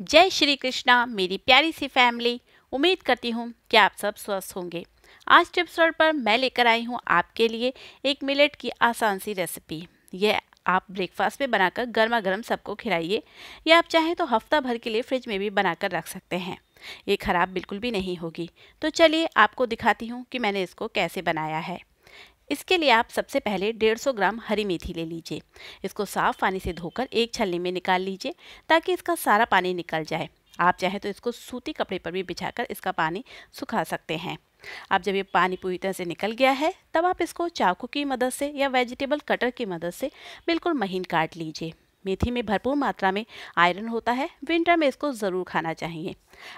जय श्री कृष्णा मेरी प्यारी सी फैमिली उम्मीद करती हूँ कि आप सब स्वस्थ होंगे आज टिप्स वर्ड पर मैं लेकर आई हूँ आपके लिए एक मिलेट की आसान सी रेसिपी यह आप ब्रेकफास्ट में बनाकर गर्मा गर्म सबको खिलाइए या आप चाहें तो हफ्ता भर के लिए फ्रिज में भी बनाकर रख सकते हैं ये खराब बिल्कुल भी नहीं होगी तो चलिए आपको दिखाती हूँ कि मैंने इसको कैसे बनाया है इसके लिए आप सबसे पहले 150 ग्राम हरी मेथी ले लीजिए इसको साफ पानी से धोकर एक छलनी में निकाल लीजिए ताकि इसका सारा पानी निकल जाए आप चाहें तो इसको सूती कपड़े पर भी बिछाकर इसका पानी सुखा सकते हैं अब जब ये पानी पूरी तरह से निकल गया है तब आप इसको चाकू की मदद से या वेजिटेबल कटर की मदद से बिल्कुल महीन काट लीजिए मेथी में भरपूर मात्रा में आयरन होता है विंटर में इसको ज़रूर खाना चाहिए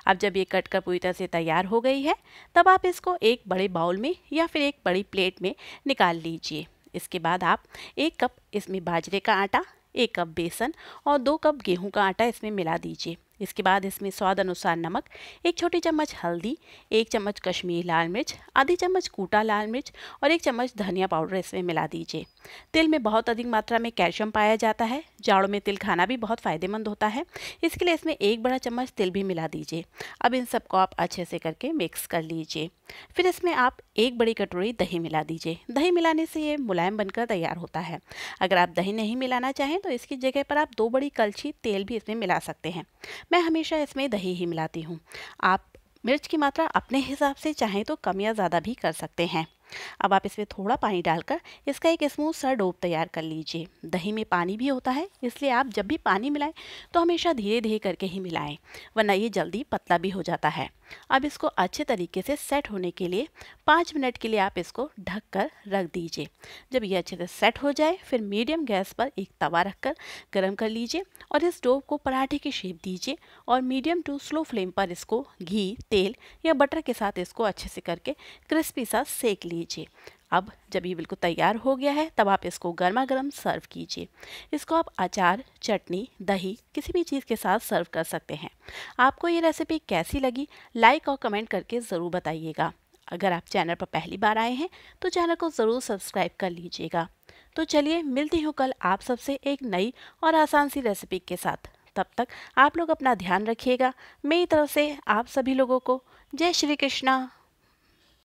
अब जब ये कट कर पूरी तरह से तैयार हो गई है तब आप इसको एक बड़े बाउल में या फिर एक बड़ी प्लेट में निकाल लीजिए इसके बाद आप एक कप इसमें बाजरे का आटा एक कप बेसन और दो कप गेहूं का आटा इसमें मिला दीजिए इसके बाद इसमें स्वाद अनुसार नमक एक छोटी चम्मच हल्दी एक चम्मच कश्मीरी लाल मिर्च आधी चम्मच कूटा लाल मिर्च और एक चम्मच धनिया पाउडर इसमें मिला दीजिए तिल में बहुत अधिक मात्रा में कैल्शियम पाया जाता है जाड़ों में तिल खाना भी बहुत फ़ायदेमंद होता है इसके लिए इसमें एक बड़ा चम्मच तिल भी मिला दीजिए अब इन सबको आप अच्छे से करके मिक्स कर लीजिए फिर इसमें आप एक बड़ी कटोरी दही मिला दीजिए दही मिलाने से ये मुलायम बनकर तैयार होता है अगर आप दही नहीं मिलाना चाहें तो इसकी जगह पर आप दो बड़ी कलछी तेल भी इसमें मिला सकते हैं मैं हमेशा इसमें दही ही मिलाती हूँ आप मिर्च की मात्रा अपने हिसाब से चाहें तो कम या ज़्यादा भी कर सकते हैं अब आप इसमें थोड़ा पानी डालकर इसका एक स्मूथ सा डोब तैयार कर लीजिए दही में पानी भी होता है इसलिए आप जब भी पानी मिलाएं तो हमेशा धीरे धीरे करके ही मिलाएं वरना ये जल्दी पतला भी हो जाता है अब इसको अच्छे तरीके से सेट होने के लिए पाँच मिनट के लिए आप इसको ढक कर रख दीजिए जब ये अच्छे से सेट हो जाए फिर मीडियम गैस पर एक तवा रखकर गर्म कर लीजिए और इस स्टोव को पराठे की शेप दीजिए और मीडियम टू स्लो फ्लेम पर इसको घी तेल या बटर के साथ इसको अच्छे से करके क्रिस्पी सा सेक लीजिए अब जब ये बिल्कुल तैयार हो गया है तब आप इसको गर्मा गर्म सर्व कीजिए इसको आप अचार चटनी दही किसी भी चीज़ के साथ सर्व कर सकते हैं आपको ये रेसिपी कैसी लगी लाइक और कमेंट करके ज़रूर बताइएगा अगर आप चैनल पर पहली बार आए हैं तो चैनल को ज़रूर सब्सक्राइब कर लीजिएगा तो चलिए मिलती हूँ कल आप सबसे एक नई और आसान सी रेसिपी के साथ तब तक आप लोग अपना ध्यान रखिएगा मेरी तरफ से आप सभी लोगों को जय श्री कृष्णा